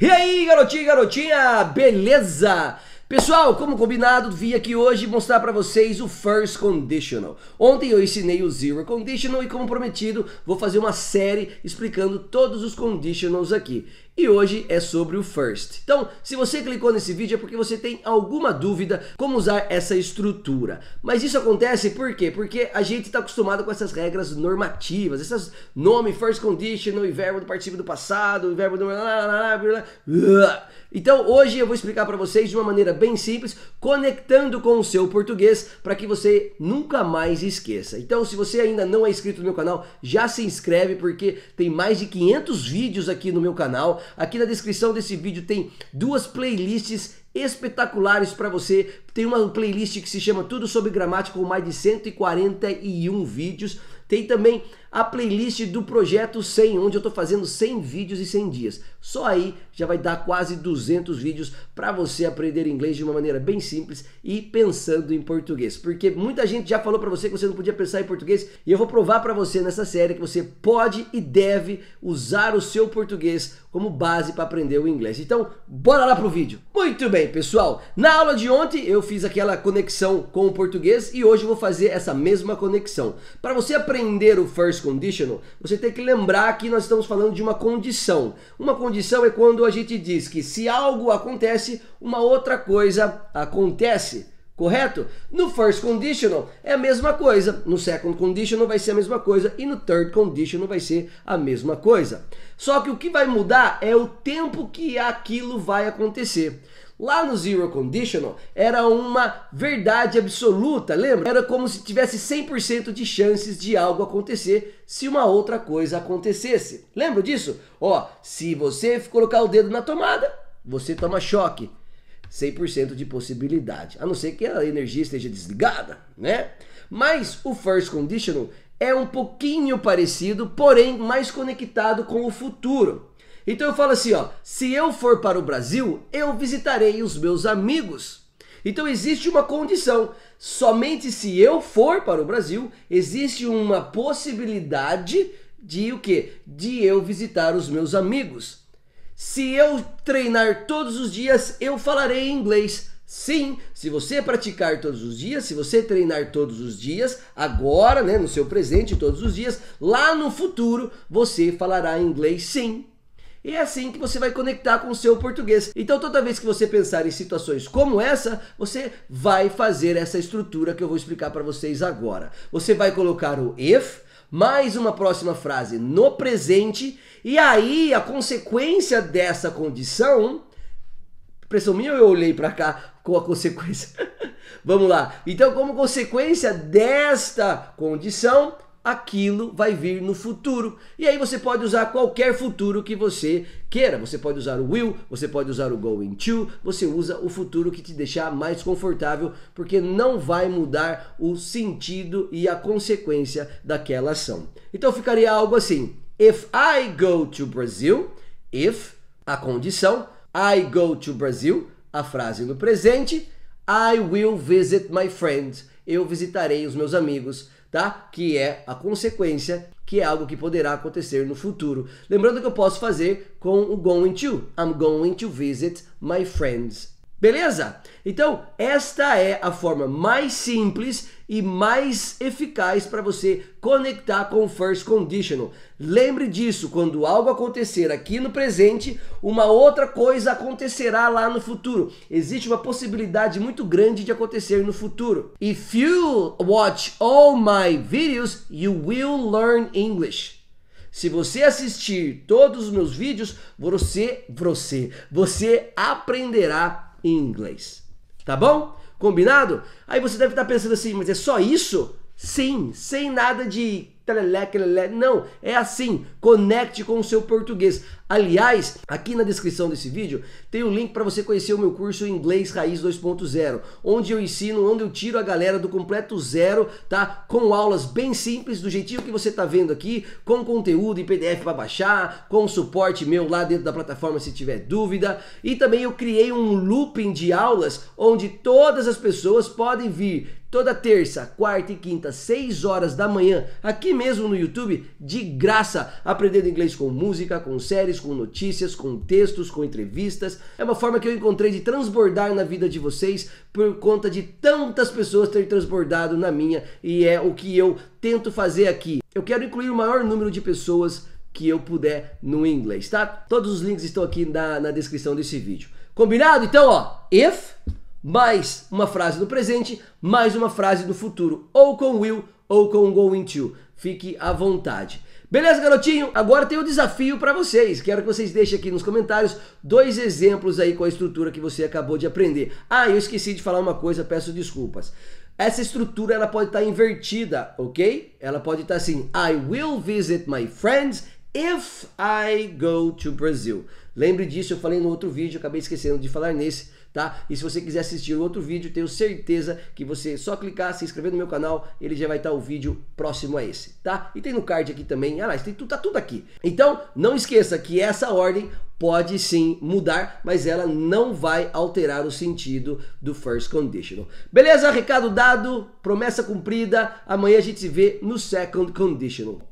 E aí, garotinho, garotinha, beleza? Pessoal, como combinado, vim aqui hoje mostrar para vocês o First Conditional. Ontem eu ensinei o Zero Conditional e como prometido, vou fazer uma série explicando todos os conditionals aqui e hoje é sobre o first. Então, se você clicou nesse vídeo é porque você tem alguma dúvida como usar essa estrutura. Mas isso acontece por quê? Porque a gente está acostumado com essas regras normativas, essas nome, first conditional e verbo do participio do passado, verbo do... Então, hoje eu vou explicar para vocês de uma maneira bem simples, conectando com o seu português para que você nunca mais esqueça. Então, se você ainda não é inscrito no meu canal, já se inscreve porque tem mais de 500 vídeos aqui no meu canal Aqui na descrição desse vídeo tem duas playlists espetaculares para você. Tem uma playlist que se chama Tudo sobre Gramática com mais de 141 vídeos tem também a playlist do Projeto 100, onde eu estou fazendo 100 vídeos e 100 dias. Só aí já vai dar quase 200 vídeos para você aprender inglês de uma maneira bem simples e pensando em português. Porque muita gente já falou para você que você não podia pensar em português e eu vou provar para você nessa série que você pode e deve usar o seu português como base para aprender o inglês. Então, bora lá pro vídeo. Muito bem, pessoal. Na aula de ontem eu fiz aquela conexão com o português e hoje eu vou fazer essa mesma conexão. Para você aprender aprender o first conditional, você tem que lembrar que nós estamos falando de uma condição. Uma condição é quando a gente diz que se algo acontece, uma outra coisa acontece correto? No first conditional é a mesma coisa, no second conditional vai ser a mesma coisa e no third conditional vai ser a mesma coisa. Só que o que vai mudar é o tempo que aquilo vai acontecer. Lá no Zero Conditional era uma verdade absoluta, lembra? Era como se tivesse 100% de chances de algo acontecer se uma outra coisa acontecesse. Lembra disso? Ó, se você colocar o dedo na tomada, você toma choque. 100% de possibilidade, a não ser que a energia esteja desligada, né? Mas o First Conditional é um pouquinho parecido, porém mais conectado com o futuro. Então eu falo assim, ó, se eu for para o Brasil, eu visitarei os meus amigos. Então existe uma condição, somente se eu for para o Brasil, existe uma possibilidade de o que? De eu visitar os meus amigos. Se eu treinar todos os dias, eu falarei inglês. Sim, se você praticar todos os dias, se você treinar todos os dias, agora, né, no seu presente, todos os dias, lá no futuro, você falará inglês sim. E é assim que você vai conectar com o seu português. Então, toda vez que você pensar em situações como essa, você vai fazer essa estrutura que eu vou explicar para vocês agora. Você vai colocar o if, mais uma próxima frase no presente, e aí a consequência dessa condição. Pressão minha ou eu olhei para cá com a consequência? Vamos lá. Então, como consequência desta condição, aquilo vai vir no futuro. E aí você pode usar qualquer futuro que você queira. Você pode usar o will, você pode usar o going to, você usa o futuro que te deixar mais confortável, porque não vai mudar o sentido e a consequência daquela ação. Então ficaria algo assim: If I go to Brazil, if a condição, I go to Brazil, a frase no presente, I will visit my friends. Eu visitarei os meus amigos tá? Que é a consequência, que é algo que poderá acontecer no futuro. Lembrando que eu posso fazer com o going to. I'm going to visit my friends Beleza? Então, esta é a forma mais simples e mais eficaz para você conectar com o First Conditional. Lembre disso, quando algo acontecer aqui no presente, uma outra coisa acontecerá lá no futuro. Existe uma possibilidade muito grande de acontecer no futuro. If you watch all my videos, you will learn English. Se você assistir todos os meus vídeos, você, você, você aprenderá em inglês. Tá bom? Combinado? Aí você deve estar pensando assim, mas é só isso? Sim, sem nada de telelé, telelé. Não, é assim. Conecte com o seu português. Aliás, aqui na descrição desse vídeo tem o um link para você conhecer o meu curso Inglês Raiz 2.0, onde eu ensino, onde eu tiro a galera do completo zero, tá? Com aulas bem simples, do jeitinho que você tá vendo aqui, com conteúdo em PDF para baixar, com suporte meu lá dentro da plataforma se tiver dúvida. E também eu criei um looping de aulas onde todas as pessoas podem vir toda terça, quarta e quinta, 6 horas da manhã, aqui mesmo no YouTube, de graça, aprendendo inglês com música, com séries, com notícias, com textos, com entrevistas. É uma forma que eu encontrei de transbordar na vida de vocês por conta de tantas pessoas terem transbordado na minha e é o que eu tento fazer aqui. Eu quero incluir o maior número de pessoas que eu puder no inglês, tá? Todos os links estão aqui na, na descrição desse vídeo. Combinado? Então, ó, if mais uma frase do presente, mais uma frase do futuro, ou com will ou com going to fique à vontade. Beleza, garotinho? Agora tem um desafio para vocês. Quero que vocês deixem aqui nos comentários dois exemplos aí com a estrutura que você acabou de aprender. Ah, eu esqueci de falar uma coisa, peço desculpas. Essa estrutura ela pode estar tá invertida, ok? Ela pode estar tá assim: I will visit my friends if I go to Brazil. Lembre disso, eu falei no outro vídeo, acabei esquecendo de falar nesse tá? E se você quiser assistir outro vídeo, tenho certeza que você só clicar, se inscrever no meu canal, ele já vai estar o vídeo próximo a esse, tá? E tem no card aqui também, ah lá, tem, tá tudo aqui. Então, não esqueça que essa ordem pode sim mudar, mas ela não vai alterar o sentido do first conditional. Beleza? Recado dado, promessa cumprida. Amanhã a gente se vê no second conditional.